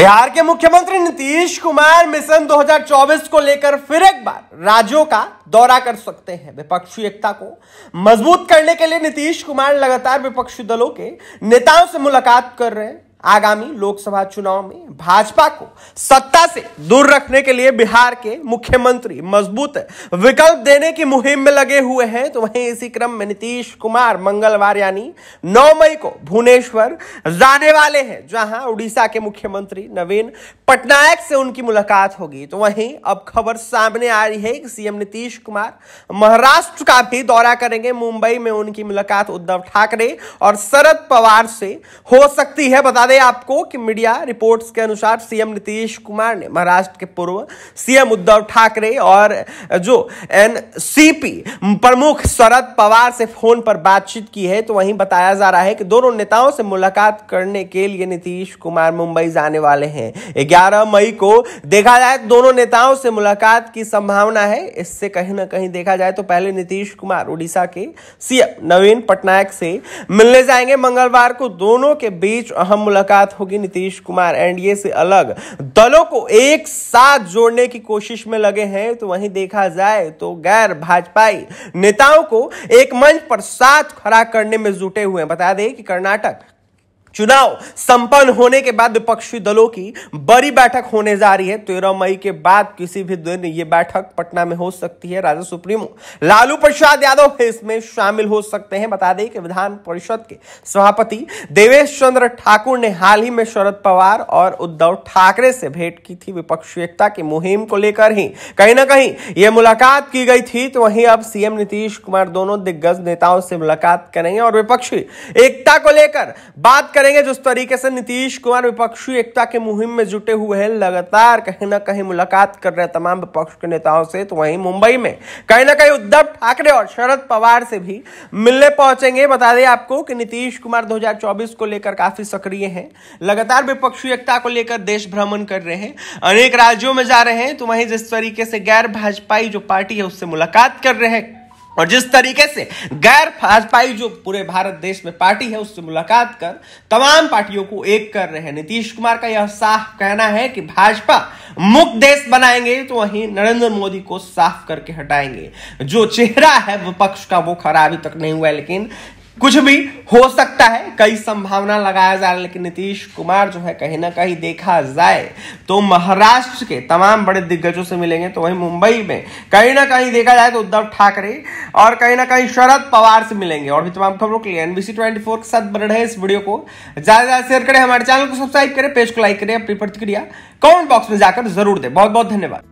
बिहार के मुख्यमंत्री नीतीश कुमार मिशन 2024 को लेकर फिर एक बार राज्यों का दौरा कर सकते हैं विपक्षी एकता को मजबूत करने के लिए नीतीश कुमार लगातार विपक्षी दलों के नेताओं से मुलाकात कर रहे हैं आगामी लोकसभा चुनाव में भाजपा को सत्ता से दूर रखने के लिए बिहार के मुख्यमंत्री मजबूत विकल्प देने की मुहिम में लगे हुए हैं तो वहीं इसी क्रम में नीतीश कुमार मंगलवार यानी 9 मई को भुवनेश्वर जाने वाले हैं जहां उड़ीसा के मुख्यमंत्री नवीन पटनायक से उनकी मुलाकात होगी तो वहीं अब खबर सामने आ रही है कि सीएम नीतीश कुमार महाराष्ट्र का भी दौरा करेंगे मुंबई में उनकी मुलाकात उद्धव ठाकरे और शरद पवार से हो सकती है बता दें आपको कि मीडिया रिपोर्ट्स के अनुसार सीएम नीतीश कुमार ने महाराष्ट्र के पूर्व सीएम उद्धव ठाकरे और जो एनसीपी प्रमुख शरद पवार से फोन पर बातचीत की है तो वहीं बताया जा रहा है कि दोनों नेताओं से मुलाकात करने के लिए नीतीश कुमार मुंबई जाने वाले हैं ग्यारह मई को देखा जाए दोनों नेताओं से मुलाकात की संभावना है इससे कहीं ना कहीं देखा जाए तो पहले नीतीश कुमार उड़ीसा के सीएम नवीन पटनायक से मिलने जाएंगे मंगलवार को दोनों के बीच अहम मुलाकात मुलाकात होगी नीतीश कुमार एनडीए से अलग दलों को एक साथ जोड़ने की कोशिश में लगे हैं तो वहीं देखा जाए तो गैर भाजपाई नेताओं को एक मंच पर साथ खड़ा करने में जुटे हुए हैं बता दें कि कर्नाटक चुनाव संपन्न होने के बाद विपक्षी दलों की बड़ी बैठक होने जा रही है तेरह मई के बाद किसी भी दिन ये बैठक पटना में हो सकती है राजा सुप्रीमो लालू प्रसाद यादव इसमें शामिल हो सकते हैं बता दें कि विधान परिषद के सभापति देवेश चंद्र ठाकुर ने हाल ही में शरद पवार और उद्धव ठाकरे से भेंट की थी विपक्षी एकता की मुहिम को लेकर ही कहीं ना कहीं ये मुलाकात की गई थी तो वहीं अब सीएम नीतीश कुमार दोनों दिग्गज नेताओं से मुलाकात करेंगे और विपक्षी एकता को लेकर बात कर करेंगे जिस तरीके से नीतीश कुमार विपक्षी एकता के मुहिम में जुटे हुए हैं लगातार कहीं ना कहीं मुलाकात कर रहे तमाम विपक्ष के नेताओं से तो वहीं मुंबई में कहीं ना कहीं उद्धव ठाकरे और शरद पवार से भी मिलने पहुंचेंगे बता दें आपको कि नीतीश कुमार 2024 को लेकर काफी सक्रिय हैं लगातार विपक्षी एकता को लेकर देश भ्रमण कर रहे हैं अनेक राज्यों में जा रहे हैं तो वहीं जिस तरीके से गैर भाजपाई जो पार्टी है उससे मुलाकात कर रहे हैं और जिस तरीके से गैर भाजपाई जो पूरे भारत देश में पार्टी है उससे मुलाकात कर तमाम पार्टियों को एक कर रहे हैं नीतीश कुमार का यह साफ कहना है कि भाजपा मुक्त देश बनाएंगे तो वहीं नरेंद्र मोदी को साफ करके हटाएंगे जो चेहरा है विपक्ष का वो खराबी तक नहीं हुआ है लेकिन कुछ भी हो सकता है कई संभावना लगाया जा रहा है लेकिन नीतीश कुमार जो है कहीं ना कहीं देखा जाए तो महाराष्ट्र के तमाम बड़े दिग्गजों से मिलेंगे तो वहीं मुंबई में कहीं ना कहीं देखा जाए तो उद्धव ठाकरे और कहीं ना कहीं शरद पवार से मिलेंगे और भी तमाम खबरों के लिए एनबीसी ट्वेंटी के साथ बन रहे इस वीडियो को ज्यादा ज्यादा शेयर करें हमारे चैनल को सब्सक्राइब करें पेज को लाइक करें अपनी प्रतिक्रिया कॉमेंट बॉक्स में जाकर जरूर दे बहुत बहुत धन्यवाद